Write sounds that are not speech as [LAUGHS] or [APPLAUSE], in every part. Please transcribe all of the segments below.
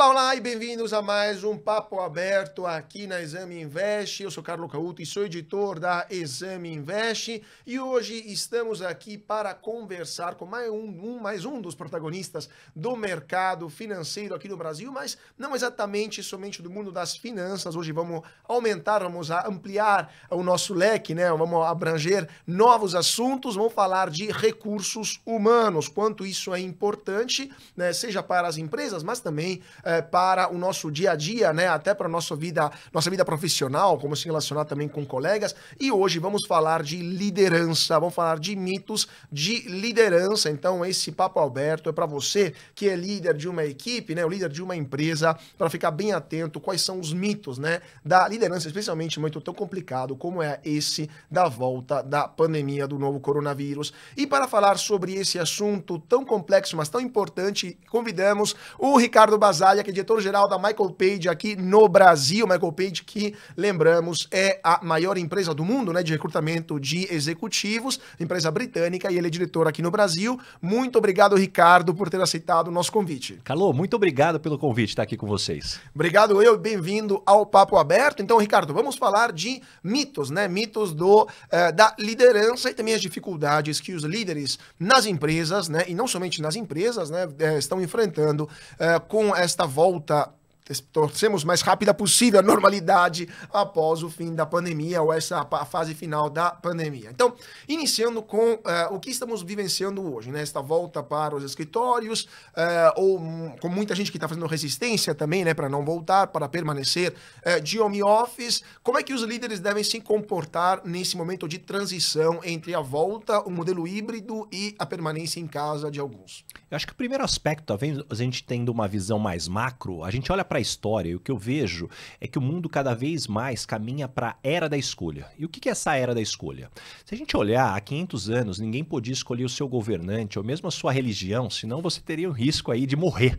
Olá, olá e bem-vindos a mais um Papo Aberto aqui na Exame Invest. Eu sou Carlo Cauto e sou editor da Exame Invest e hoje estamos aqui para conversar com mais um, um, mais um dos protagonistas do mercado financeiro aqui no Brasil, mas não exatamente somente do mundo das finanças. Hoje vamos aumentar, vamos ampliar o nosso leque, né? Vamos abranger novos assuntos, vamos falar de recursos humanos, quanto isso é importante, né? seja para as empresas, mas também eh, é, para o nosso dia a dia, né? Até para a nossa vida, nossa vida profissional, como se relacionar também com colegas. E hoje vamos falar de liderança, vamos falar de mitos de liderança. Então, esse Papo Alberto é para você que é líder de uma equipe, né? O líder de uma empresa, para ficar bem atento quais são os mitos, né? Da liderança, especialmente muito um momento tão complicado como é esse da volta da pandemia do novo coronavírus. E para falar sobre esse assunto tão complexo, mas tão importante, convidamos o Ricardo Basalha que é diretor-geral da Michael Page aqui no Brasil. Michael Page, que, lembramos, é a maior empresa do mundo né, de recrutamento de executivos, empresa britânica, e ele é diretor aqui no Brasil. Muito obrigado, Ricardo, por ter aceitado o nosso convite. Calô, muito obrigado pelo convite estar tá aqui com vocês. Obrigado eu e bem-vindo ao Papo Aberto. Então, Ricardo, vamos falar de mitos, né? Mitos do, eh, da liderança e também as dificuldades que os líderes nas empresas, né? E não somente nas empresas, né? Eh, estão enfrentando eh, com esta volta torcemos mais rápida possível a normalidade após o fim da pandemia ou essa fase final da pandemia. Então, iniciando com uh, o que estamos vivenciando hoje, né? Esta volta para os escritórios, uh, ou um, com muita gente que está fazendo resistência também, né, para não voltar, para permanecer uh, de home office. Como é que os líderes devem se comportar nesse momento de transição entre a volta, o modelo híbrido e a permanência em casa de alguns? Eu acho que o primeiro aspecto, talvez a gente tendo uma visão mais macro, a gente olha para na história, e o que eu vejo é que o mundo cada vez mais caminha para a era da escolha. E o que é essa era da escolha? Se a gente olhar há 500 anos, ninguém podia escolher o seu governante ou mesmo a sua religião, senão você teria o risco aí de morrer.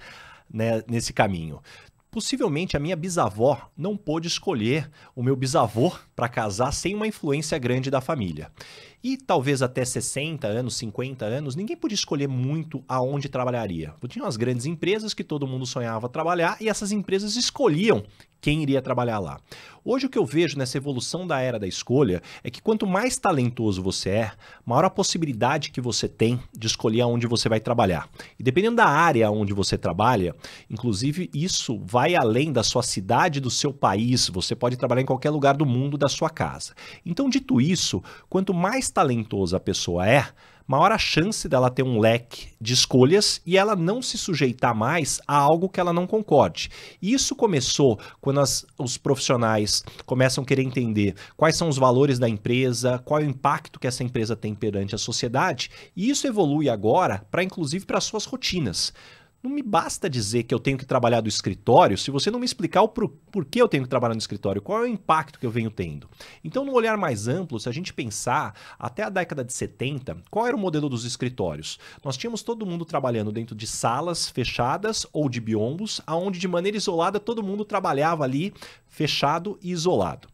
Né, nesse caminho possivelmente a minha bisavó não pôde escolher o meu bisavô para casar sem uma influência grande da família. E talvez até 60 anos, 50 anos, ninguém podia escolher muito aonde trabalharia. Tinham as grandes empresas que todo mundo sonhava trabalhar e essas empresas escolhiam quem iria trabalhar lá. Hoje o que eu vejo nessa evolução da era da escolha é que quanto mais talentoso você é, maior a possibilidade que você tem de escolher aonde você vai trabalhar. E dependendo da área onde você trabalha, inclusive isso vai além da sua cidade, do seu país, você pode trabalhar em qualquer lugar do mundo da sua casa. Então, dito isso, quanto mais talentosa a pessoa é, maior a chance dela ter um leque de escolhas e ela não se sujeitar mais a algo que ela não concorde. Isso começou quando as, os profissionais começam a querer entender quais são os valores da empresa, qual é o impacto que essa empresa tem perante a sociedade, e isso evolui agora para inclusive para suas rotinas. Não me basta dizer que eu tenho que trabalhar do escritório se você não me explicar o por, porquê eu tenho que trabalhar no escritório, qual é o impacto que eu venho tendo. Então, num olhar mais amplo, se a gente pensar até a década de 70, qual era o modelo dos escritórios? Nós tínhamos todo mundo trabalhando dentro de salas fechadas ou de biombos, aonde de maneira isolada todo mundo trabalhava ali fechado e isolado.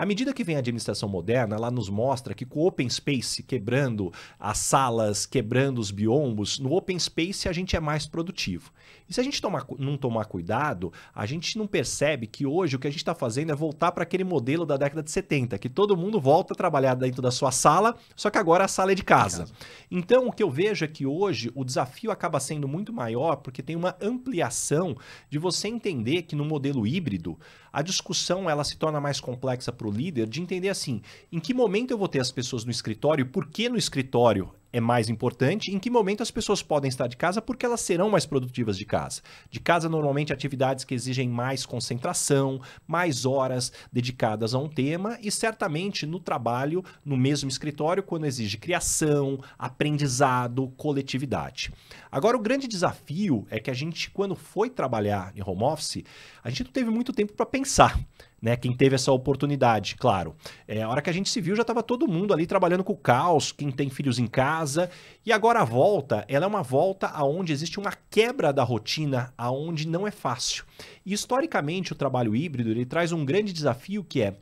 À medida que vem a administração moderna, ela nos mostra que com o open space quebrando as salas, quebrando os biombos, no open space a gente é mais produtivo. E se a gente tomar, não tomar cuidado, a gente não percebe que hoje o que a gente está fazendo é voltar para aquele modelo da década de 70, que todo mundo volta a trabalhar dentro da sua sala, só que agora a sala é de casa. De casa. Então, o que eu vejo é que hoje o desafio acaba sendo muito maior porque tem uma ampliação de você entender que no modelo híbrido, a discussão ela se torna mais complexa para o líder de entender assim, em que momento eu vou ter as pessoas no escritório, por que no escritório é mais importante, em que momento as pessoas podem estar de casa, porque elas serão mais produtivas de casa. De casa, normalmente, atividades que exigem mais concentração, mais horas dedicadas a um tema, e certamente no trabalho, no mesmo escritório, quando exige criação, aprendizado, coletividade. Agora, o grande desafio é que a gente, quando foi trabalhar em home office, a gente não teve muito tempo para pensar né? Quem teve essa oportunidade, claro. É, a hora que a gente se viu, já estava todo mundo ali trabalhando com o caos, quem tem filhos em casa. E agora a volta, ela é uma volta aonde existe uma quebra da rotina, aonde não é fácil. E historicamente, o trabalho híbrido ele traz um grande desafio que é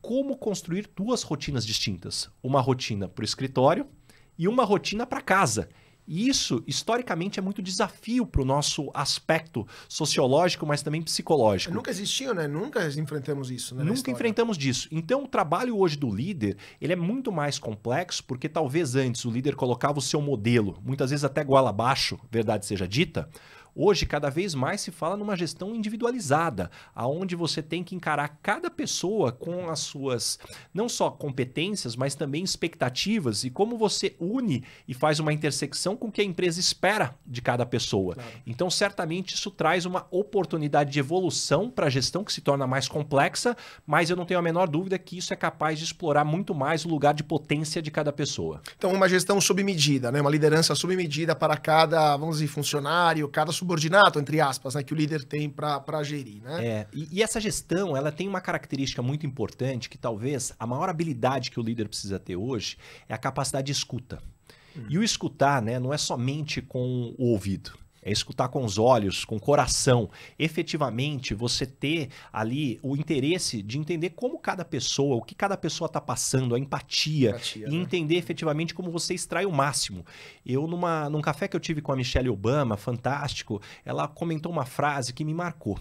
como construir duas rotinas distintas: uma rotina para o escritório e uma rotina para casa. E isso, historicamente, é muito desafio para o nosso aspecto sociológico, mas também psicológico. Nunca existiu, né? Nunca enfrentamos isso, né? Nunca enfrentamos disso. Então, o trabalho hoje do líder, ele é muito mais complexo, porque talvez antes o líder colocava o seu modelo, muitas vezes até goela abaixo, verdade seja dita, Hoje, cada vez mais se fala numa gestão individualizada, aonde você tem que encarar cada pessoa com as suas, não só competências, mas também expectativas e como você une e faz uma intersecção com o que a empresa espera de cada pessoa. Claro. Então, certamente, isso traz uma oportunidade de evolução para a gestão que se torna mais complexa, mas eu não tenho a menor dúvida que isso é capaz de explorar muito mais o lugar de potência de cada pessoa. Então, uma gestão sob medida, né? uma liderança sob medida para cada, vamos dizer, funcionário, cada subordinado entre aspas, né, que o líder tem para gerir, né? É, e, e, essa gestão, ela tem uma característica muito importante que talvez a maior habilidade que o líder precisa ter hoje é a capacidade de escuta. Hum. E o escutar, né, não é somente com o ouvido. É escutar com os olhos, com o coração. Efetivamente, você ter ali o interesse de entender como cada pessoa, o que cada pessoa está passando, a empatia, empatia e né? entender efetivamente como você extrai o máximo. Eu, numa, num café que eu tive com a Michelle Obama, fantástico, ela comentou uma frase que me marcou.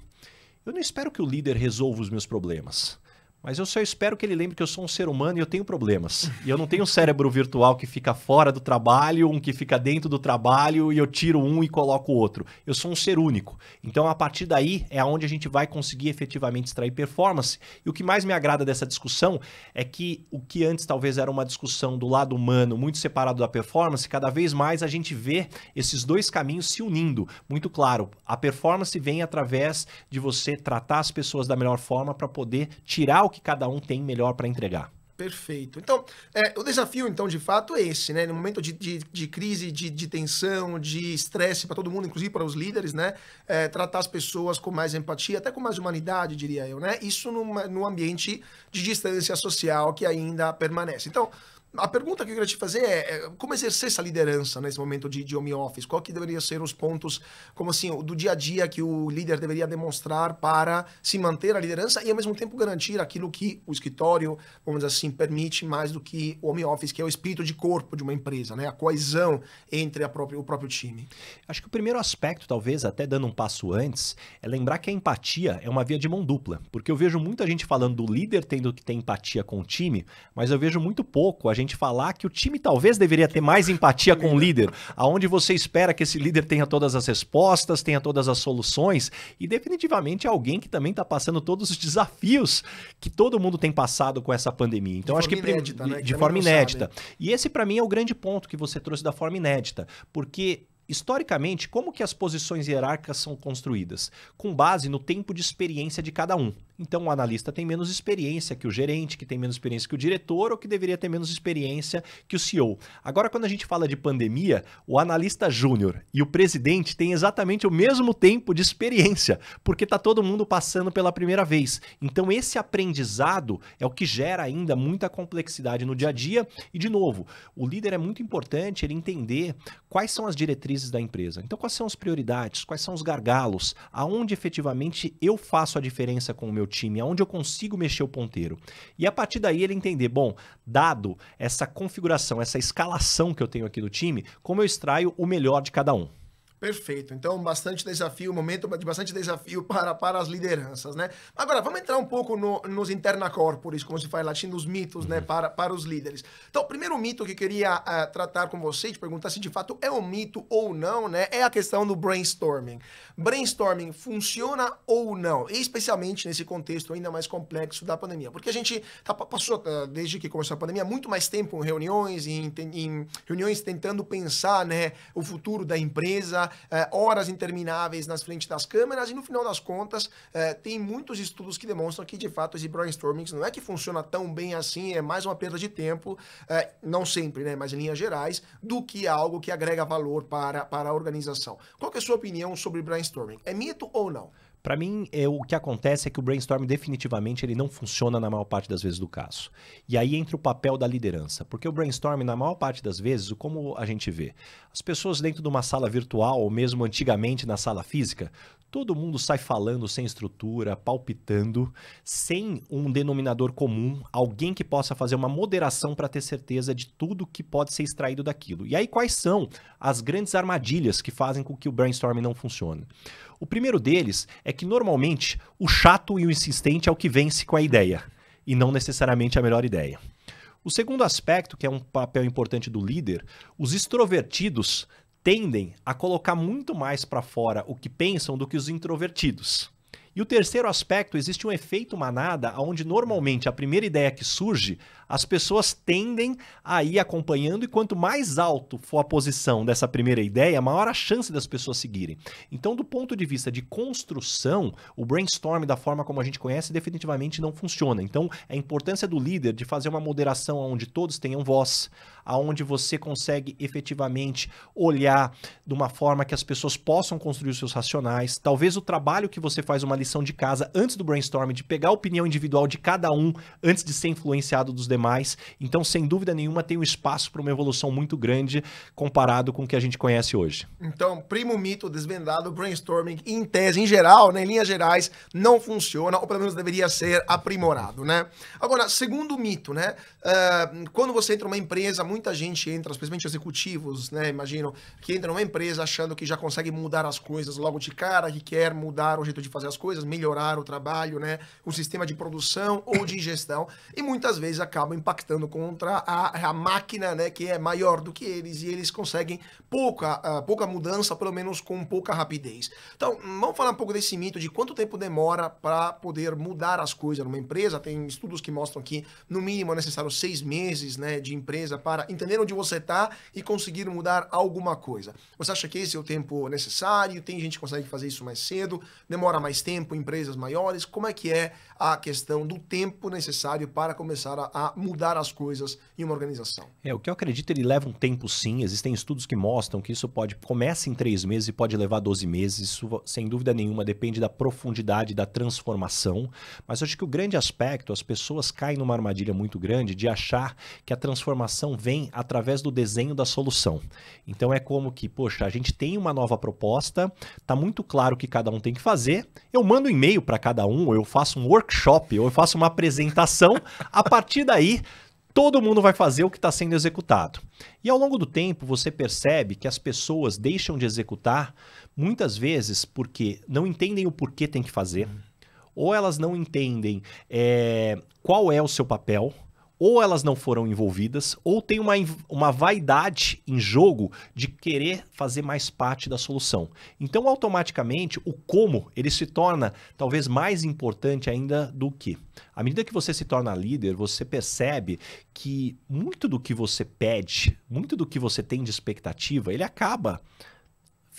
Eu não espero que o líder resolva os meus problemas. Mas eu só espero que ele lembre que eu sou um ser humano e eu tenho problemas. E eu não tenho um cérebro virtual que fica fora do trabalho, um que fica dentro do trabalho e eu tiro um e coloco o outro. Eu sou um ser único. Então, a partir daí é onde a gente vai conseguir efetivamente extrair performance. E o que mais me agrada dessa discussão é que o que antes talvez era uma discussão do lado humano muito separado da performance, cada vez mais a gente vê esses dois caminhos se unindo. Muito claro, a performance vem através de você tratar as pessoas da melhor forma para poder tirar o o que cada um tem melhor para entregar. Perfeito. Então, é, o desafio, então, de fato, é esse, né? No momento de, de, de crise, de, de, tensão, de estresse para todo mundo, inclusive para os líderes, né? É, tratar as pessoas com mais empatia, até com mais humanidade, diria eu, né? Isso numa, num ambiente de distância social que ainda permanece. Então, a pergunta que eu queria te fazer é, é como exercer essa liderança nesse momento de, de home office? Qual que deveriam ser os pontos, como assim, do dia a dia que o líder deveria demonstrar para se manter a liderança e ao mesmo tempo garantir aquilo que o escritório, vamos dizer assim, permite mais do que o home office, que é o espírito de corpo de uma empresa, né? A coesão entre a própria, o próprio time. Acho que o primeiro aspecto, talvez até dando um passo antes, é lembrar que a empatia é uma via de mão dupla, porque eu vejo muita gente falando do líder tendo que ter empatia com o time, mas eu vejo muito pouco a gente falar que o time talvez deveria ter mais empatia com o líder, aonde você espera que esse líder tenha todas as respostas, tenha todas as soluções e definitivamente alguém que também está passando todos os desafios que todo mundo tem passado com essa pandemia. Então acho que inédita, né? de, é forma inédita. Sabe. Né? E esse para mim é o grande ponto que você trouxe da forma inédita, porque Historicamente, como que as posições hierárquicas são construídas? Com base no tempo de experiência de cada um. Então, o analista tem menos experiência que o gerente, que tem menos experiência que o diretor, ou que deveria ter menos experiência que o CEO. Agora, quando a gente fala de pandemia, o analista júnior e o presidente têm exatamente o mesmo tempo de experiência, porque está todo mundo passando pela primeira vez. Então, esse aprendizado é o que gera ainda muita complexidade no dia a dia. E, de novo, o líder é muito importante ele entender quais são as diretrizes da empresa. Então, quais são as prioridades? Quais são os gargalos? Aonde efetivamente eu faço a diferença com o meu time? Aonde eu consigo mexer o ponteiro? E a partir daí ele entender, bom, dado essa configuração, essa escalação que eu tenho aqui do time, como eu extraio o melhor de cada um. Perfeito. Então, bastante desafio, momento de bastante desafio [LAUGHS] para, para as lideranças, né? Agora, vamos entrar um pouco no, nos interna corporis, como se faz latim, nos mitos, né, uhum. né, para, para os líderes. Então, o primeiro mito que eu queria uh, tratar com você, te perguntar se de fato é um mito ou não, né, é a questão do brainstorming. Brainstorming funciona ou não? Especialmente nesse contexto ainda mais complexo da pandemia. Porque a gente tá, passou, uh, desde que começou a pandemia, muito mais tempo em reuniões, em, em reuniões tentando pensar, né, o futuro da empresa, é, horas intermináveis nas frente das câmeras e no final das contas é, tem muitos estudos que demonstram que de fato esse brainstorming não é que funciona tão bem assim, é mais uma perda de tempo, é, não sempre, né, mas em linhas gerais, do que algo que agrega valor para, para a organização. Qual é a sua opinião sobre brainstorming? É mito ou não? Para mim, é, o que acontece é que o brainstorm definitivamente ele não funciona na maior parte das vezes do caso. E aí entra o papel da liderança, porque o brainstorm na maior parte das vezes, como a gente vê, as pessoas dentro de uma sala virtual ou mesmo antigamente na sala física, todo mundo sai falando sem estrutura, palpitando, sem um denominador comum, alguém que possa fazer uma moderação para ter certeza de tudo que pode ser extraído daquilo. E aí quais são as grandes armadilhas que fazem com que o brainstorm não funcione? O primeiro deles é que normalmente o chato e o insistente é o que vence com a ideia, e não necessariamente a melhor ideia. O segundo aspecto, que é um papel importante do líder, os extrovertidos tendem a colocar muito mais para fora o que pensam do que os introvertidos. E o terceiro aspecto, existe um efeito manada, onde normalmente a primeira ideia que surge, as pessoas tendem a ir acompanhando, e quanto mais alto for a posição dessa primeira ideia, maior a chance das pessoas seguirem. Então, do ponto de vista de construção, o brainstorm, da forma como a gente conhece, definitivamente não funciona. Então, a importância do líder de fazer uma moderação onde todos tenham voz, aonde você consegue efetivamente olhar de uma forma que as pessoas possam construir os seus racionais. Talvez o trabalho que você faz uma lição de casa antes do brainstorm, de pegar a opinião individual de cada um antes de ser influenciado dos demais. Então, sem dúvida nenhuma, tem um espaço para uma evolução muito grande comparado com o que a gente conhece hoje. Então, primo mito desvendado, brainstorming em tese, em geral, né, em linhas gerais, não funciona, ou pelo menos deveria ser aprimorado, né? Agora, segundo mito, né? Uh, quando você entra numa empresa, muita gente entra, especialmente executivos, né? Imagino, que entra numa empresa achando que já consegue mudar as coisas logo de cara, que quer mudar o jeito de fazer as coisas coisas, melhorar o trabalho, né, o sistema de produção ou de gestão, e muitas vezes acabam impactando contra a, a máquina, né, que é maior do que eles, e eles conseguem pouca, uh, pouca mudança, pelo menos com pouca rapidez. Então, vamos falar um pouco desse mito de quanto tempo demora para poder mudar as coisas numa empresa. Tem estudos que mostram que, no mínimo, é necessário seis meses né, de empresa para entender onde você está e conseguir mudar alguma coisa. Você acha que esse é o tempo necessário? Tem gente que consegue fazer isso mais cedo? Demora mais tempo? tempo, empresas maiores, como é que é a questão do tempo necessário para começar a, a mudar as coisas em uma organização? É, o que eu acredito, ele leva um tempo sim, existem estudos que mostram que isso pode, começa em três meses e pode levar 12 meses, isso sem dúvida nenhuma depende da profundidade da transformação, mas eu acho que o grande aspecto, as pessoas caem numa armadilha muito grande de achar que a transformação vem através do desenho da solução. Então é como que, poxa, a gente tem uma nova proposta, tá muito claro o que cada um tem que fazer, eu mando um e-mail para cada um, ou eu faço um workshop, ou eu faço uma apresentação. [LAUGHS] A partir daí, todo mundo vai fazer o que está sendo executado. E ao longo do tempo, você percebe que as pessoas deixam de executar muitas vezes porque não entendem o porquê tem que fazer, uhum. ou elas não entendem é, qual é o seu papel ou elas não foram envolvidas, ou tem uma, uma vaidade em jogo de querer fazer mais parte da solução. Então, automaticamente, o como ele se torna talvez mais importante ainda do que. À medida que você se torna líder, você percebe que muito do que você pede, muito do que você tem de expectativa, ele acaba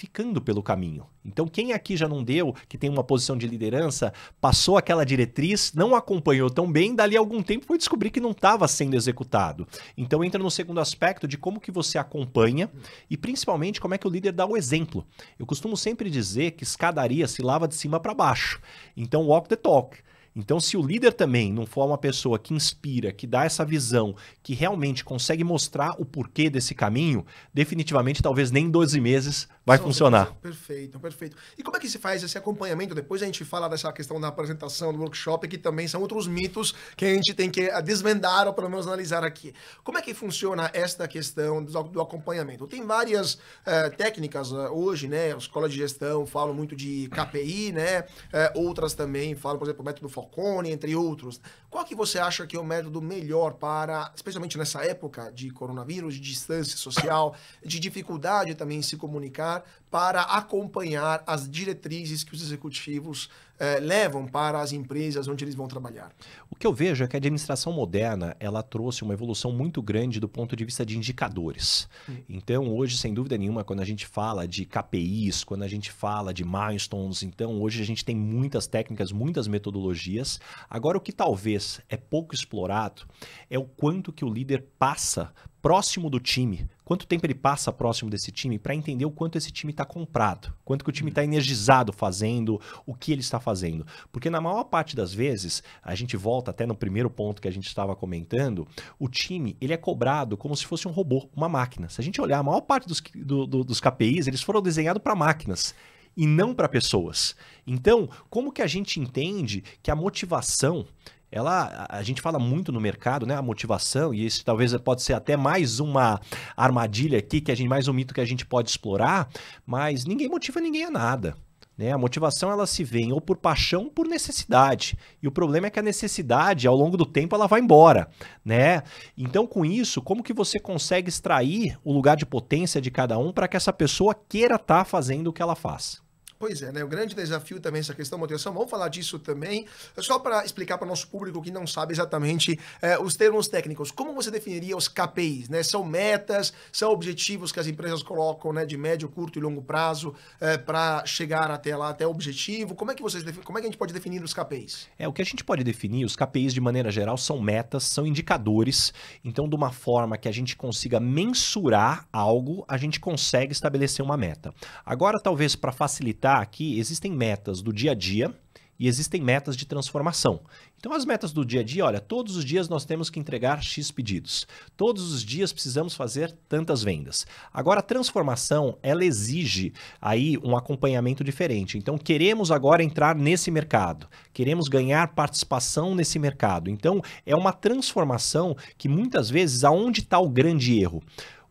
ficando pelo caminho. Então, quem aqui já não deu, que tem uma posição de liderança, passou aquela diretriz, não acompanhou tão bem, dali a algum tempo foi descobrir que não estava sendo executado. Então, entra no segundo aspecto de como que você acompanha e, principalmente, como é que o líder dá o exemplo. Eu costumo sempre dizer que escadaria se lava de cima para baixo. Então, walk the talk. Então, se o líder também não for uma pessoa que inspira, que dá essa visão, que realmente consegue mostrar o porquê desse caminho, definitivamente talvez nem 12 meses vai funcionar. Perfeito, perfeito. E como é que se faz esse acompanhamento? Depois a gente fala dessa questão da apresentação, do workshop, que também são outros mitos que a gente tem que eh, desvendar ou pelo menos analisar aqui. Como é que funciona esta questão do, do acompanhamento? Tem várias uh, técnicas uh, hoje, né? A escola de gestão fala muito de KPI, né? Uh, outras também falam, por exemplo, o método Falcone, entre outros. Qual que você acha que é o método melhor para, especialmente nessa época de coronavírus, de distância social, de dificuldade também em se comunicar? para acompanhar as diretrizes que os executivos eh, levam para as empresas onde eles vão trabalhar. O que eu vejo é que a administração moderna ela trouxe uma evolução muito grande do ponto de vista de indicadores. Hum. Então hoje sem dúvida nenhuma quando a gente fala de KPIs, quando a gente fala de milestones, então hoje a gente tem muitas técnicas, muitas metodologias. Agora o que talvez é pouco explorado é o quanto que o líder passa próximo do time, quanto tempo ele passa próximo desse time para entender o quanto esse time está comprado, quanto que o time está uhum. energizado fazendo, o que ele está fazendo. Porque na maior parte das vezes, a gente volta até no primeiro ponto que a gente estava comentando, o time ele é cobrado como se fosse um robô, uma máquina. Se a gente olhar, a maior parte dos, do, do, dos KPIs eles foram desenhados para máquinas e não para pessoas. Então, como que a gente entende que a motivação ela a gente fala muito no mercado, né, a motivação e isso talvez pode ser até mais uma armadilha aqui que a gente mais um mito que a gente pode explorar, mas ninguém motiva ninguém a nada. Né? A motivação ela se vem ou por paixão ou por necessidade. E o problema é que a necessidade, ao longo do tempo, ela vai embora. né? Então, com isso, como que você consegue extrair o lugar de potência de cada um para que essa pessoa queira estar tá fazendo o que ela faz? Pois é, né? O grande desafio também é essa questão da motivação. Vamos falar disso também. É só para explicar para o nosso público que não sabe exatamente é, os termos técnicos. Como você definiria os KPIs, né? São metas, são objetivos que as empresas colocam, né? De médio, curto e longo prazo é, para chegar até lá, até o objetivo. Como é que vocês como é que a gente pode definir os KPIs? É, o que a gente pode definir, os KPIs de maneira geral são metas, são indicadores. Então, de uma forma que a gente consiga mensurar algo, a gente consegue estabelecer uma meta. Agora, talvez para facilitar citar aqui, existem metas do dia a dia e existem metas de transformação. Então, as metas do dia a dia, olha, todos os dias nós temos que entregar X pedidos. Todos os dias precisamos fazer tantas vendas. Agora, a transformação, ela exige aí um acompanhamento diferente. Então, queremos agora entrar nesse mercado. Queremos ganhar participação nesse mercado. Então, é uma transformação que muitas vezes, aonde está o grande erro?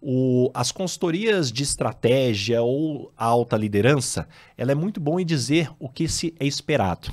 o, as consultorias de estratégia ou alta liderança, ela é muito bom em dizer o que se é esperado,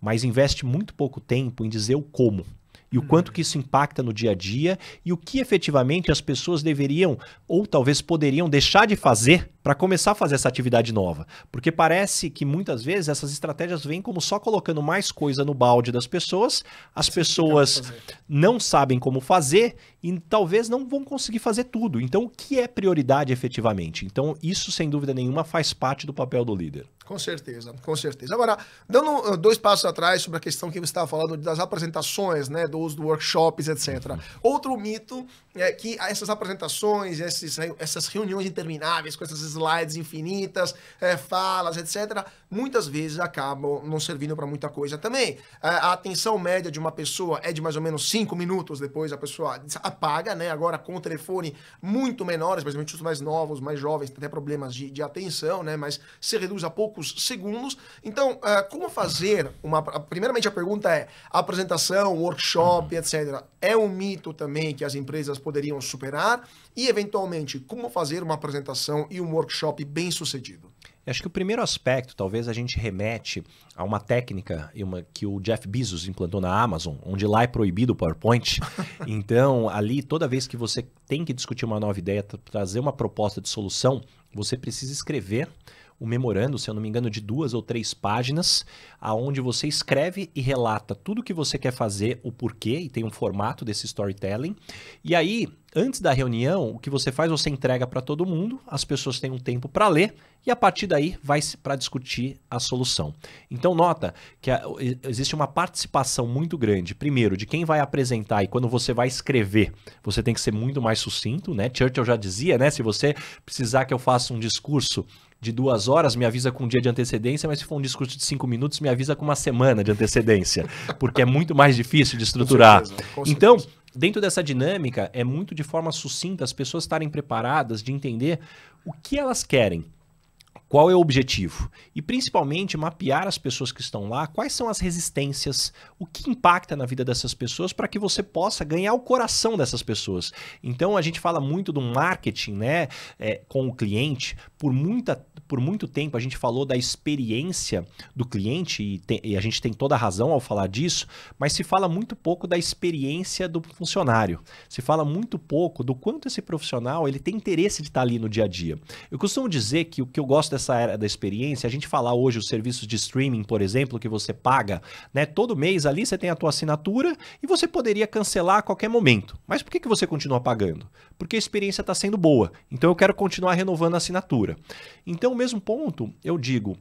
mas investe muito pouco tempo em dizer o como e o hum. quanto que isso impacta no dia a dia e o que efetivamente as pessoas deveriam ou talvez poderiam deixar de fazer para começar a fazer essa atividade nova. Porque parece que muitas vezes essas estratégias vêm como só colocando mais coisa no balde das pessoas, as pessoas não sabem como fazer e talvez não vão conseguir fazer tudo. Então, o que é prioridade efetivamente? Então, isso, sem dúvida nenhuma, faz parte do papel do líder. Com certeza, com certeza. Agora, dando eh, dois passos atrás sobre a questão que você estava falando das apresentações, né, dos workshops, etc. Uhum. Outro mito é que essas apresentações, esses, essas reuniões intermináveis com essas slides infinitas, é, falas, etc., muitas vezes acabam não servindo para muita coisa também. Eh, a atenção média de uma pessoa é de mais ou menos cinco minutos depois a pessoa paga, né? Agora com o telefone muito menores, principalmente os mais novos, mais jovens, até problemas de, de atenção, né? Mas se reduz a poucos segundos. Então, uh, como fazer uma. Primeiramente, a pergunta é: apresentação, workshop, etc. É um mito também que as empresas poderiam superar? E, eventualmente, como fazer uma apresentação e um workshop bem sucedido? acho que o primeiro aspecto, talvez a gente remete a uma técnica uma, que o Jeff Bezos implantou na Amazon, onde lá é proibido o PowerPoint. [LAUGHS] então, ali, toda vez que você tem que discutir uma nova ideia, trazer uma proposta de solução, você precisa escrever o memorando, se eu não me engano, de duas ou três páginas, aonde você escreve e relata tudo o que você quer fazer, o porquê, e tem um formato desse storytelling. E aí, Antes da reunião, o que você faz, você entrega para todo mundo, as pessoas têm um tempo para ler e a partir daí vai para discutir a solução. Então nota que a, existe uma participação muito grande, primeiro, de quem vai apresentar e quando você vai escrever, você tem que ser muito mais sucinto, né? Churchill já dizia, né? Se você precisar que eu faça um discurso de duas horas, me avisa com um dia de antecedência, mas se for um discurso de cinco minutos, me avisa com uma semana de antecedência, porque é muito mais difícil de estruturar. Com certeza, com certeza. Então, dentro dessa dinâmica, é muito de forma sucinta as pessoas estarem preparadas de entender o que elas querem. Qual é o objetivo? E principalmente mapear as pessoas que estão lá, quais são as resistências, o que impacta na vida dessas pessoas para que você possa ganhar o coração dessas pessoas. Então a gente fala muito do marketing, né, é, com o cliente. Por, muita, por muito tempo a gente falou da experiência do cliente e, te, e a gente tem toda a razão ao falar disso, mas se fala muito pouco da experiência do funcionário. Se fala muito pouco do quanto esse profissional ele tem interesse de estar ali no dia a dia. Eu costumo dizer que o que eu gosto dessa nessa era da experiência, a gente falar hoje os serviços de streaming, por exemplo, que você paga, né? Todo mês ali você tem a tua assinatura e você poderia cancelar a qualquer momento. Mas por que, que você continua pagando? Porque a experiência está sendo boa. Então eu quero continuar renovando a assinatura. Então, o mesmo ponto, eu digo,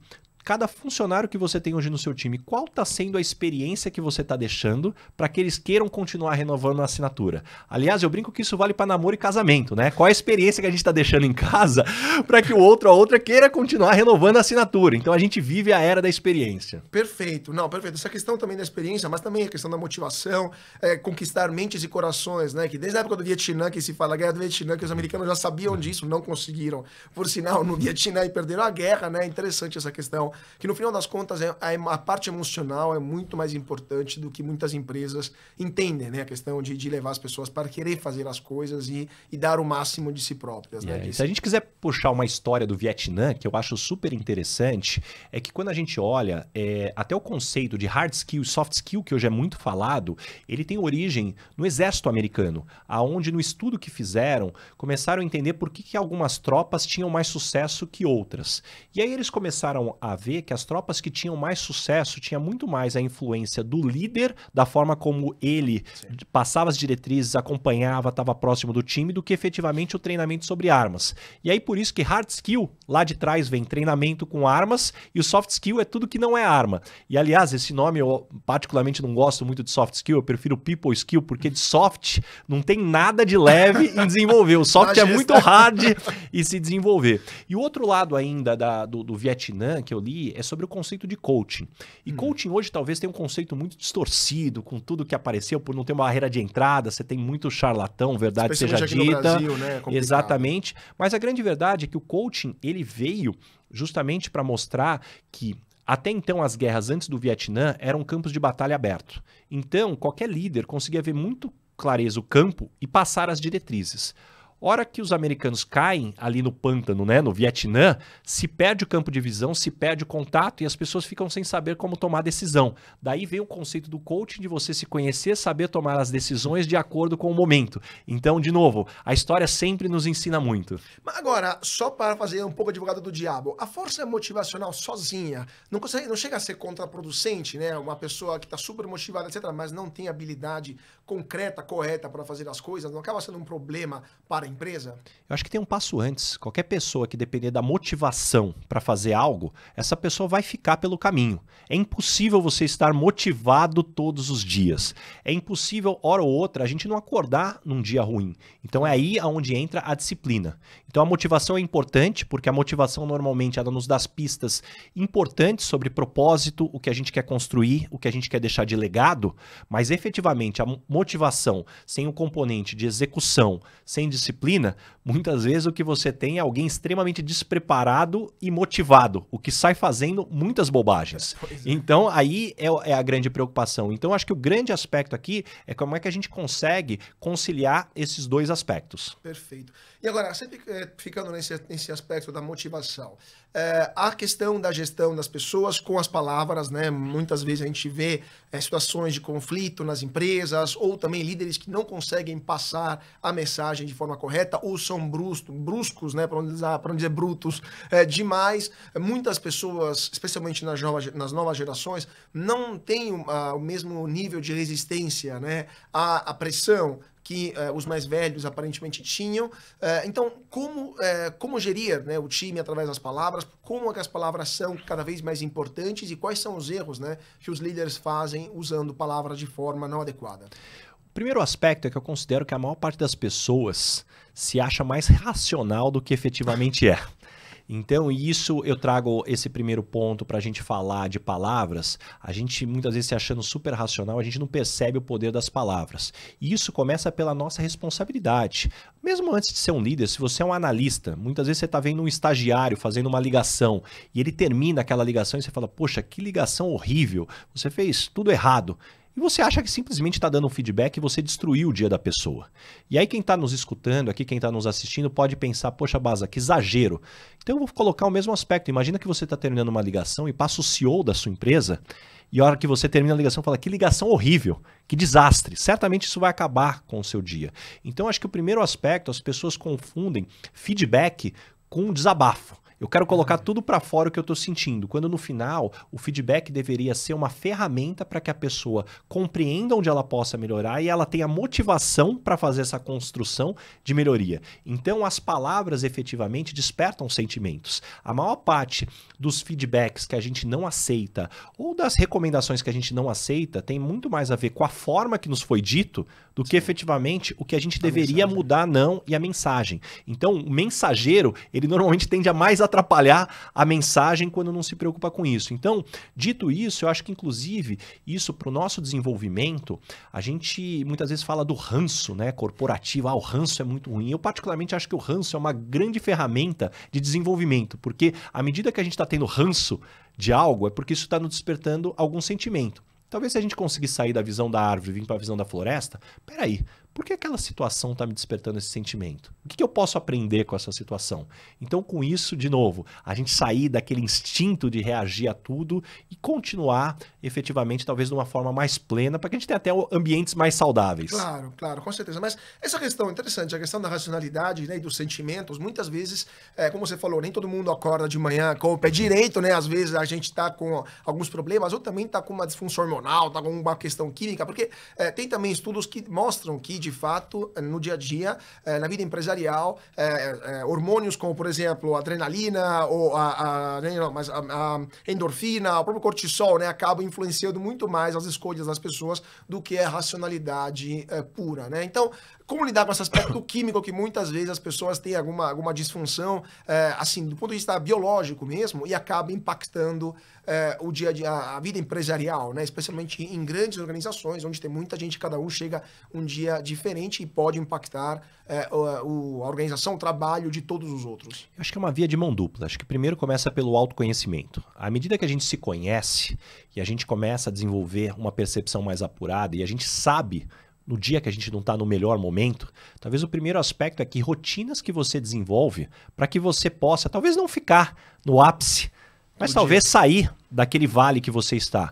cada funcionário que você tem hoje no seu time, qual está sendo a experiência que você está deixando para que eles queiram continuar renovando a assinatura? Aliás, eu brinco que isso vale para namoro e casamento, né? Qual a experiência que a gente está deixando em casa [LAUGHS] para que o outro ou outra queira continuar renovando a assinatura? Então a gente vive a era da experiência. Perfeito, não, perfeito. Essa questão também da experiência, mas também a questão da motivação, é, conquistar mentes e corações, né? Que desde a época do Vietnã, que se fala a guerra do Vietnã, que os americanos já sabiam é. disso, não conseguiram, por sinal, no Vietnã e perderam a guerra, né? Interessante essa questão que no final das contas é, é, a parte emocional é muito mais importante do que muitas empresas entendem, né? A questão de, de levar as pessoas para querer fazer as coisas e, e dar o máximo de si próprias. Né? É, Se a gente quiser puxar uma história do Vietnã, que eu acho super interessante, é que quando a gente olha é, até o conceito de hard skill e soft skill, que hoje é muito falado, ele tem origem no exército americano, aonde no estudo que fizeram, começaram a entender por que, que algumas tropas tinham mais sucesso que outras. E aí eles começaram a ver que as tropas que tinham mais sucesso tinha muito mais a influência do líder, da forma como ele Sim. passava as diretrizes, acompanhava, estava próximo do time, do que efetivamente o treinamento sobre armas. E aí por isso que hard skill, lá de trás vem treinamento com armas e o soft skill é tudo que não é arma. E aliás, esse nome eu particularmente não gosto muito de soft skill, eu prefiro people skill, porque de soft não tem nada de leve em desenvolver. O soft é muito hard e se desenvolver. E o outro lado ainda da, do, do Vietnã que eu li é sobre o conceito de coaching. E hum. coaching hoje talvez tenha um conceito muito distorcido, com tudo que apareceu, por não ter uma barreira de entrada, você tem muito charlatão, verdade seja dita. Brasil, né? é exatamente. Mas a grande verdade é que o coaching ele veio justamente para mostrar que até então, as guerras antes do Vietnã eram campos de batalha aberto. Então, qualquer líder conseguia ver muito clareza o campo e passar as diretrizes. Hora que os americanos caem ali no pântano, né, no Vietnã, se perde o campo de visão, se perde o contato e as pessoas ficam sem saber como tomar decisão. Daí vem o conceito do coaching de você se conhecer, saber tomar as decisões de acordo com o momento. Então, de novo, a história sempre nos ensina muito. Mas agora, só para fazer um pouco advogado do diabo, a força motivacional sozinha não consegue, não chega a ser contraproducente, né? Uma pessoa que está super motivada, etc, mas não tem habilidade concreta, correta para fazer as coisas, não acaba sendo um problema para empresa? Eu acho que tem um passo antes. Qualquer pessoa que depender da motivação para fazer algo, essa pessoa vai ficar pelo caminho. É impossível você estar motivado todos os dias. É impossível, hora ou outra, a gente não acordar num dia ruim. Então é aí aonde entra a disciplina. Então a motivação é importante, porque a motivação normalmente ela nos dá as pistas importantes sobre propósito, o que a gente quer construir, o que a gente quer deixar de legado, mas efetivamente a motivação sem o componente de execução, sem disciplina, disciplina Muitas vezes o que você tem é alguém extremamente despreparado e motivado, o que sai fazendo muitas bobagens. [LAUGHS] É. Então, aí é, é, a grande preocupação. Então, acho que o grande aspecto aqui é como é que a gente consegue conciliar esses dois aspectos. Perfeito. E agora, sempre é, ficando nesse, nesse aspecto da motivação, eh, a questão da gestão das pessoas com as palavras, né? Muitas vezes a gente vê eh, situações de conflito nas empresas ou também líderes que não conseguem passar a mensagem de forma correta ou são são bruscos, né, para não dizer, pra não ah, dizer é brutos, é, demais. É, muitas pessoas, especialmente nas novas, nas novas gerações, não têm o mesmo nível de resistência né, à, à pressão, que é, os mais velhos aparentemente tinham. então, como, como gerir né, o time através das palavras? Como é que as palavras são cada vez mais importantes e quais são os erros né, que os líderes fazem usando palavras de forma não adequada? primeiro aspecto é que eu considero que a maior parte das pessoas se acha mais racional do que efetivamente é. Então, isso eu trago esse primeiro ponto para a gente falar de palavras. A gente muitas vezes se achando super racional, a gente não percebe o poder das palavras. E isso começa pela nossa responsabilidade. Mesmo antes de ser um líder, se você é um analista, muitas vezes você está vendo um estagiário fazendo uma ligação e ele termina aquela ligação e você fala: Poxa, que ligação horrível, você fez tudo errado. E você acha que simplesmente está dando um feedback e você destruiu o dia da pessoa. E aí quem está nos escutando aqui, quem está nos assistindo, pode pensar, poxa, Baza, que exagero. Então eu vou colocar o mesmo aspecto. Imagina que você está terminando uma ligação e passa o CEO da sua empresa e a hora que você termina a ligação, fala que ligação horrível, que desastre. Certamente isso vai acabar com o seu dia. Então acho que o primeiro aspecto, as pessoas confundem feedback com desabafo. Eu quero colocar uhum. tudo para fora o que eu estou sentindo. Quando no final, o feedback deveria ser uma ferramenta para que a pessoa compreenda onde ela possa melhorar e ela tenha motivação para fazer essa construção de melhoria. Então, as palavras efetivamente despertam sentimentos. A maior parte dos feedbacks que a gente não aceita ou das recomendações que a gente não aceita tem muito mais a ver com a forma que nos foi dito do que efetivamente o que a gente a deveria mensagem. mudar, não, e a mensagem. Então, o mensageiro, ele normalmente tende a mais atrapalhar a mensagem quando não se preocupa com isso. Então, dito isso, eu acho que inclusive isso para o nosso desenvolvimento, a gente muitas vezes fala do ranço, né, corporativo. Ah, o ranço é muito ruim. Eu particularmente acho que o ranço é uma grande ferramenta de desenvolvimento, porque à medida que a gente está tendo ranço de algo, é porque isso está nos despertando algum sentimento. Talvez se a gente conseguir sair da visão da árvore e vir para a visão da floresta, peraí, por que aquela situação está me despertando esse sentimento? O que, que, eu posso aprender com essa situação? Então, com isso, de novo, a gente sair daquele instinto de reagir a tudo e continuar efetivamente, talvez de uma forma mais plena, para que a gente tenha até ambientes mais saudáveis. Claro, claro, com certeza. Mas essa questão é interessante, a questão da racionalidade né, e dos sentimentos, muitas vezes, é, como você falou, nem todo mundo acorda de manhã com o pé direito, né? Às vezes a gente está com alguns problemas, ou também está com uma disfunção hormonal, está com uma questão química, porque é, tem também estudos que mostram que de fato, eh, no dia a dia, eh, na vida empresarial, eh, hormônios como, por exemplo, adrenalina, ou a, a né, não, mas a, a, endorfina, o próprio cortisol, né, acabam influenciando muito mais as escolhas das pessoas do que a racionalidade pura, né? Então, como lidar com esse aspecto químico que muitas vezes as pessoas têm alguma, alguma disfunção, é, assim, do ponto de vista biológico mesmo, e acaba impactando é, o dia a dia, a vida empresarial, né? Especialmente em grandes organizações, onde tem muita gente, cada um chega um dia diferente e pode impactar é, o, a organização, o trabalho de todos os outros. Eu acho que é uma via de mão dupla. Acho que primeiro começa pelo autoconhecimento. À medida que a gente se conhece e a gente começa a desenvolver uma percepção mais apurada e a gente sabe no dia que a gente não está no melhor momento, talvez o primeiro aspecto é que rotinas que você desenvolve para que você possa, talvez não ficar no ápice, mas talvez dia. sair daquele vale que você está.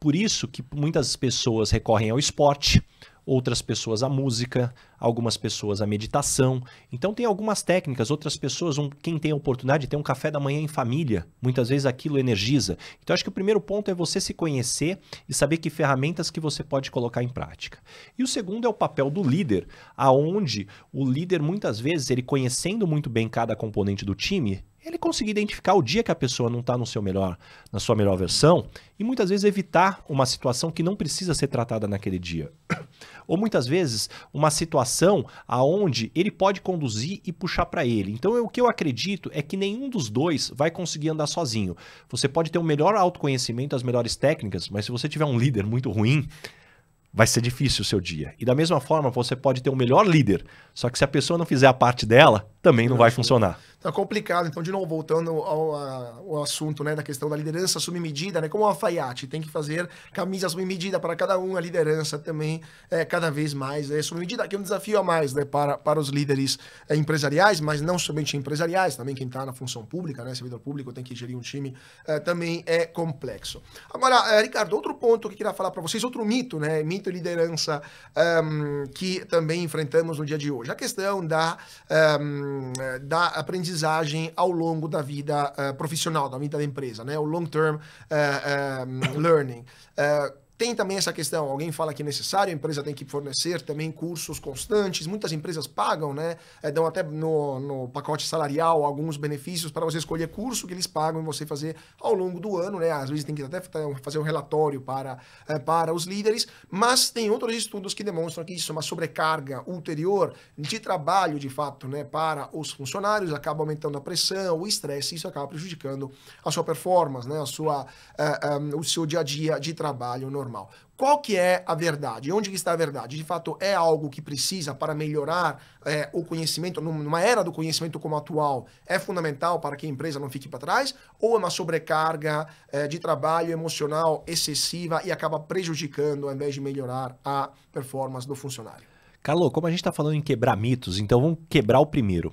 Por isso que muitas pessoas recorrem ao esporte, outras pessoas à música, algumas pessoas a meditação. Então tem algumas técnicas, outras pessoas, um, quem tem a oportunidade, tem um café da manhã em família. Muitas vezes aquilo energiza. Então acho que o primeiro ponto é você se conhecer e saber que ferramentas que você pode colocar em prática. E o segundo é o papel do líder, aonde o líder muitas vezes, ele conhecendo muito bem cada componente do time, ele conseguir identificar o dia que a pessoa não está no seu melhor, na sua melhor versão e muitas vezes evitar uma situação que não precisa ser tratada naquele dia. [COUGHS] Ou muitas vezes uma situação situação aonde ele pode conduzir e puxar para ele. Então, eu, o que eu acredito é que nenhum dos dois vai conseguir andar sozinho. Você pode ter o um melhor autoconhecimento, as melhores técnicas, mas se você tiver um líder muito ruim, vai ser difícil o seu dia. E da mesma forma, você pode ter o um melhor líder, só que se a pessoa não fizer a parte dela, também não vai uhum. funcionar. Tá complicado. Então, de novo, voltando ao, ao assunto, né, da questão da liderança assumir medida, né, como o alfaiate, tem que fazer camisa assumir medida para cada um, a liderança também, é, cada vez mais, é, assumir medida, que é um desafio a mais, né, para, para os líderes é, empresariais, mas não somente empresariais, também quem está na função pública, né, servidor público tem que gerir um time, é, também é complexo. Agora, é, Ricardo, outro ponto que eu queria falar para vocês, outro mito, né, mito e liderança um, que também enfrentamos no dia de hoje, a questão da, um, da aprendizagem juízes ao longo da vida uh, profissional, da vida da empresa, né? O long-term uh, eh, um, eh, learning. Uh, tem também essa questão, alguém fala que é necessário, a empresa tem que fornecer também cursos constantes, muitas empresas pagam, né? É, dão até no, no pacote salarial alguns benefícios para você escolher curso que eles pagam e você fazer ao longo do ano, né? Às vezes tem que até fazer um relatório para, é, para os líderes, mas tem outros estudos que demonstram que isso é uma sobrecarga ulterior de trabalho, de fato, né? Para os funcionários, acaba aumentando a pressão, o estresse, isso acaba prejudicando a sua performance, né? A sua, é, é, o seu dia a dia de trabalho normal normal. Qual que é a verdade? Onde está a verdade? De fato, é algo que precisa para melhorar é, o conhecimento, numa era do conhecimento como atual, é fundamental para que a empresa não fique para trás? Ou é uma sobrecarga é, de trabalho emocional excessiva e acaba prejudicando ao invés de melhorar a performance do funcionário? Carlos, como a gente está falando em quebrar mitos, então vamos quebrar o primeiro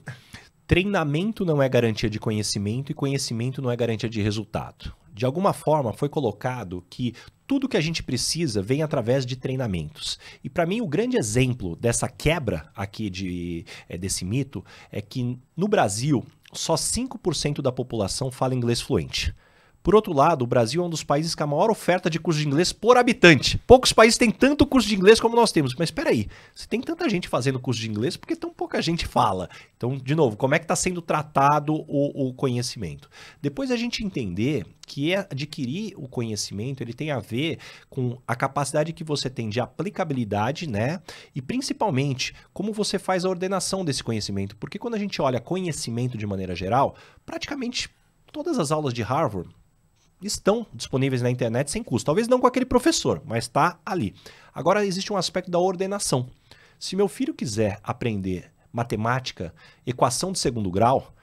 treinamento não é garantia de conhecimento e conhecimento não é garantia de resultado. De alguma forma foi colocado que tudo que a gente precisa vem através de treinamentos. E para mim o grande exemplo dessa quebra aqui de, é, desse mito é que no Brasil só 5% da população fala inglês fluente. Por outro lado, o Brasil é um dos países com a maior oferta de curso de inglês por habitante. Poucos países têm tanto curso de inglês como nós temos. Mas espera aí, se tem tanta gente fazendo curso de inglês, por que tão pouca gente fala? Então, de novo, como é que está sendo tratado o, o, conhecimento? Depois a gente entender que é adquirir o conhecimento ele tem a ver com a capacidade que você tem de aplicabilidade, né? E principalmente como você faz a ordenação desse conhecimento. Porque quando a gente olha conhecimento de maneira geral, praticamente todas as aulas de Harvard estão disponíveis na internet sem custo. Talvez não com aquele professor, mas está ali. Agora existe um aspecto da ordenação. Se meu filho quiser aprender matemática, equação de segundo grau,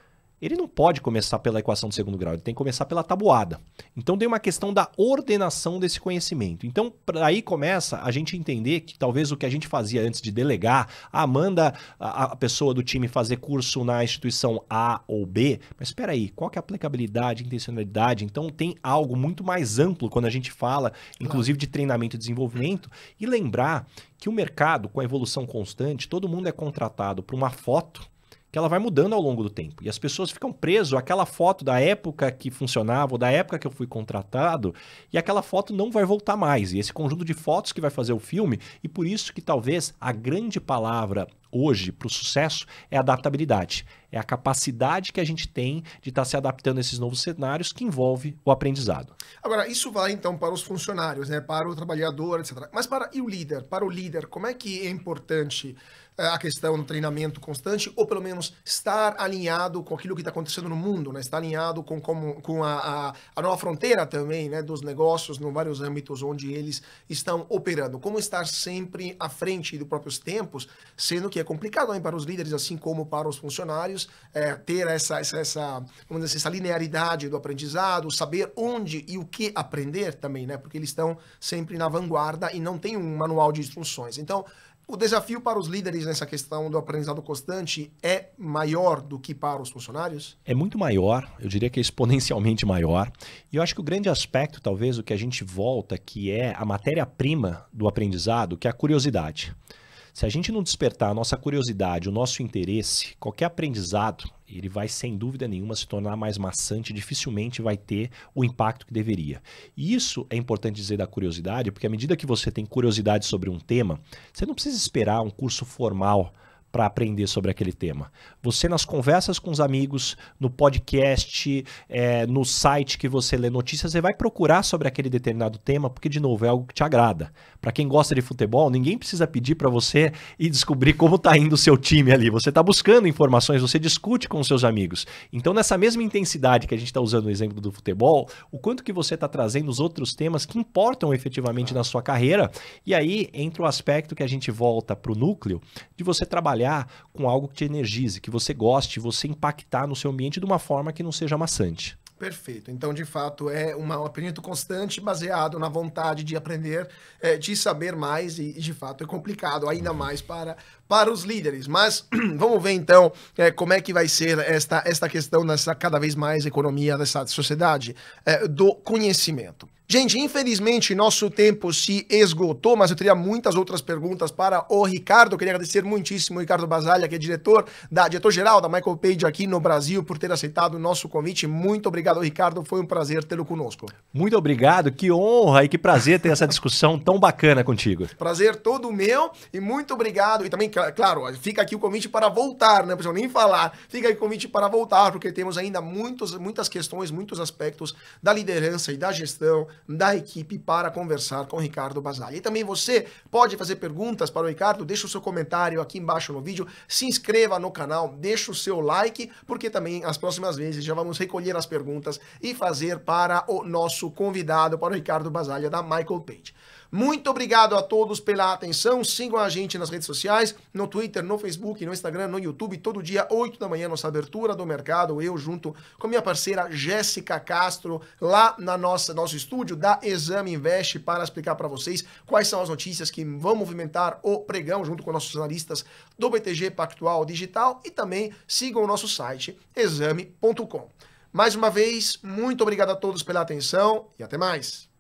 ele não pode começar pela equação de segundo grau, ele tem que começar pela tabuada. Então tem uma questão da ordenação desse conhecimento. Então aí começa a gente entender que talvez o que a gente fazia antes de delegar, ah, manda a, a pessoa do time fazer curso na instituição A ou B, mas espera aí, qual que é a aplicabilidade, intencionalidade? Então tem algo muito mais amplo quando a gente fala, inclusive de treinamento e desenvolvimento, e lembrar que o mercado com a evolução constante, todo mundo é contratado para uma foto que ela vai mudando ao longo do tempo. E as pessoas ficam presas àquela foto da época que funcionava, ou da época que eu fui contratado, e aquela foto não vai voltar mais. E esse conjunto de fotos que vai fazer o filme, e por isso que talvez a grande palavra hoje para o sucesso é adaptabilidade. É a capacidade que a gente tem de estar tá se adaptando a esses novos cenários que envolve o aprendizado. Agora, isso vai então para os funcionários, né? para o trabalhador, etc. Mas para e o líder? Para o líder, como é que é importante é, a questão do treinamento constante, ou pelo menos estar alinhado com aquilo que está acontecendo no mundo, né? estar alinhado com, como, com a, a, a, nova fronteira também né? dos negócios, nos vários âmbitos onde eles estão operando. Como estar sempre à frente dos próprios tempos, sendo que é complicado hein, para os líderes, assim como para os funcionários, é, ter essa, essa, essa, vamos dizer, assim, essa linearidade do aprendizado, saber onde e o que aprender também, né? porque eles estão sempre na vanguarda e não tem um manual de instruções. Então, o desafio para os líderes nessa questão do aprendizado constante é maior do que para os funcionários? É muito maior, eu diria que é exponencialmente maior. E eu acho que o grande aspecto, talvez, o que a gente volta, que é a matéria-prima do aprendizado, que é a curiosidade. Se a gente não despertar a nossa curiosidade, o nosso interesse, qualquer aprendizado, ele vai sem dúvida nenhuma se tornar mais maçante, dificilmente vai ter o impacto que deveria. E isso é importante dizer da curiosidade, porque à medida que você tem curiosidade sobre um tema, você não precisa esperar um curso formal para aprender sobre aquele tema. Você nas conversas com os amigos, no podcast, é, no site que você lê notícias, você vai procurar sobre aquele determinado tema, porque de novo é algo que te agrada. Para quem gosta de futebol, ninguém precisa pedir para você e descobrir como está indo o seu time ali. Você está buscando informações, você discute com os seus amigos. Então nessa mesma intensidade que a gente está usando no exemplo do futebol, o quanto que você está trazendo os outros temas que importam efetivamente ah. na sua carreira. E aí entra o aspecto que a gente volta para o núcleo de você trabalhar trabalhar com algo que te energize, que você goste, você impactar no seu ambiente de uma forma que não seja maçante. Perfeito. Então, de fato, é um aprendizado constante baseado na vontade de aprender, eh, de saber mais e, de fato, é complicado, ainda uhum. mais para para os líderes. Mas [CLEARS THROAT] vamos ver então é, como é que vai ser esta, esta questão nessa cada vez mais economia dessa sociedade é, do conhecimento. Gente, infelizmente nosso tempo se esgotou, mas eu teria muitas outras perguntas para o Ricardo. Eu queria agradecer muitíssimo o Ricardo Basalha, que é diretor da diretor-geral da Michael Page aqui no Brasil, por ter aceitado o nosso convite. Muito obrigado, Ricardo. Foi um prazer tê-lo conosco. Muito obrigado, que honra e que prazer ter essa discussão tão bacana contigo. Prazer todo meu e muito obrigado. E também Claro, fica aqui o convite para voltar, né? precisa nem falar. Fica aqui o convite para voltar, porque temos ainda muitos, muitas questões, muitos aspectos da liderança e da gestão da equipe para conversar com o Ricardo Basaglia. E também você pode fazer perguntas para o Ricardo, deixa o seu comentário aqui embaixo no vídeo, se inscreva no canal, deixa o seu like, porque também as próximas vezes já vamos recolher as perguntas e fazer para o nosso convidado, para o Ricardo Basalha da Michael Page. Muito obrigado a todos pela atenção. Sigam a gente nas redes sociais, no Twitter, no Facebook, no Instagram, no YouTube. Todo dia, 8 da manhã, nossa abertura do mercado. Eu junto com minha parceira Jéssica Castro, lá na nossa nosso estúdio da Exame Invest, para explicar para vocês quais são as notícias que vão movimentar o pregão, junto com nossos analistas do BTG Pactual Digital. E também sigam o nosso site, exame.com. Mais uma vez, muito obrigado a todos pela atenção e até mais.